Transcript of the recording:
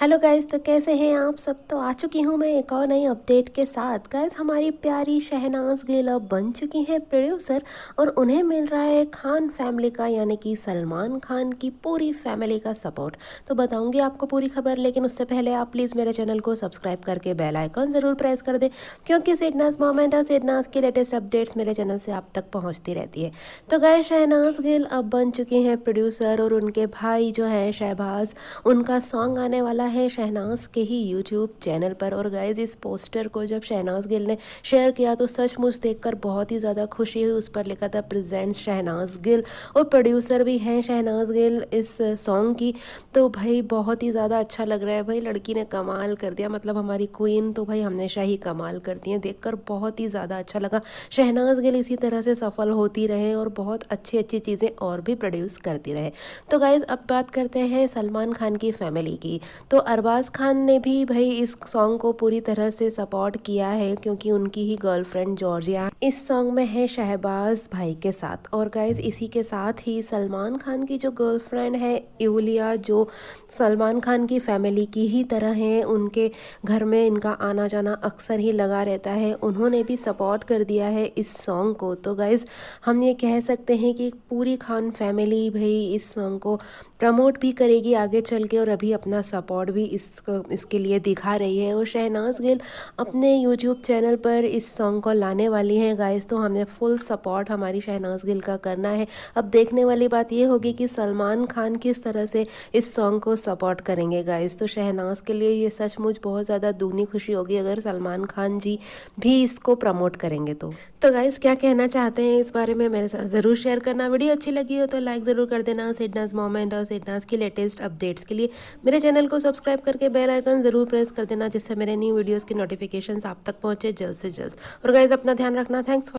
hello guys तो कैसे हैं आप सब तो आ चुकी हूँ मैं एक और नई अपडेट के साथ गाइस हमारी प्यारी शहनाज गिल अब बन चुकी हैं प्रोड्यूसर और उन्हें मिल रहा है खान फैमिली का यानी कि सलमान खान की पूरी फैमिली का सपोर्ट तो बताऊंगी आपको पूरी खबर लेकिन उससे पहले आप प्लीज़ मेरे चैनल को सब्सक्राइब करके बेल आइकॉन ज़रूर प्रेस कर दें क्योंकि सिडनाज मोमेंट और सिडनाज की लेटेस्ट अपडेट्स मेरे चैनल से आप तक पहुँचती रहती है तो गाय शहनाज गिल अब बन चुकी हैं प्रोड्यूसर और उनके भाई जो हैं शहबाज उनका सॉन्ग आने वाला है शहनाज के ही यूट्यूब चैनल पर और गाइज इस पोस्टर को जब शहनाज गिल ने शेयर किया तो सचमुच देखकर बहुत ही ज़्यादा खुशी हुई उस पर लिखा था प्रेजेंट शहनाज गिल और प्रोड्यूसर भी हैं शहनाज गिल इस सॉन्ग की तो भाई बहुत ही ज़्यादा अच्छा लग रहा है भाई लड़की ने कमाल कर दिया मतलब हमारी क्वीन तो भाई हमेशा ही कमाल करती हैं कर बहुत ही ज़्यादा अच्छा लगा शहनाज गिल इसी तरह से सफल होती रहे और बहुत अच्छी अच्छी चीज़ें और भी प्रोड्यूस करती रहे तो गाइज़ अब बात करते हैं सलमान खान की फैमिली की तो तो अरबाज खान ने भी भाई इस सॉन्ग को पूरी तरह से सपोर्ट किया है क्योंकि उनकी ही गर्लफ्रेंड जॉर्जिया इस सॉन्ग में है शहबाज भाई के साथ और गाइज इसी के साथ ही सलमान खान की जो गर्लफ्रेंड है यूलिया जो सलमान खान की फैमिली की ही तरह है उनके घर में इनका आना जाना अक्सर ही लगा रहता है उन्होंने भी सपोर्ट कर दिया है इस सॉन्ग को तो गाइज़ हम ये कह सकते हैं कि पूरी खान फैमिली भाई इस सॉन्ग को प्रमोट भी करेगी आगे चल के और अभी अपना सपोर्ट रिकॉर्ड भी इसको इसके लिए दिखा रही है और शहनाज गिल अपने यूट्यूब चैनल पर इस सॉन्ग को लाने वाली हैं गाइस तो हमें फुल सपोर्ट हमारी शहनाज गिल का करना है अब देखने वाली बात यह होगी कि सलमान खान किस तरह से इस सॉन्ग को सपोर्ट करेंगे गाइस तो शहनाज के लिए ये सचमुच बहुत ज़्यादा दूनी खुशी होगी अगर सलमान खान जी भी इसको प्रमोट करेंगे तो तो गाइस क्या कहना चाहते हैं इस बारे में मेरे साथ ज़रूर शेयर करना वीडियो अच्छी लगी हो तो लाइक ज़रूर कर देना सिडनाज मोमेंट और सिडनाज की लेटेस्ट अपडेट्स के लिए मेरे चैनल को सब सब्सक्राइब करके बेल आइकन ज़रूर प्रेस कर देना जिससे मेरे न्यू वीडियोज़ की नोटिफिकेशन आप तक पहुंचे जल्द से जल्द और गाइज अपना ध्यान रखना थैंक्स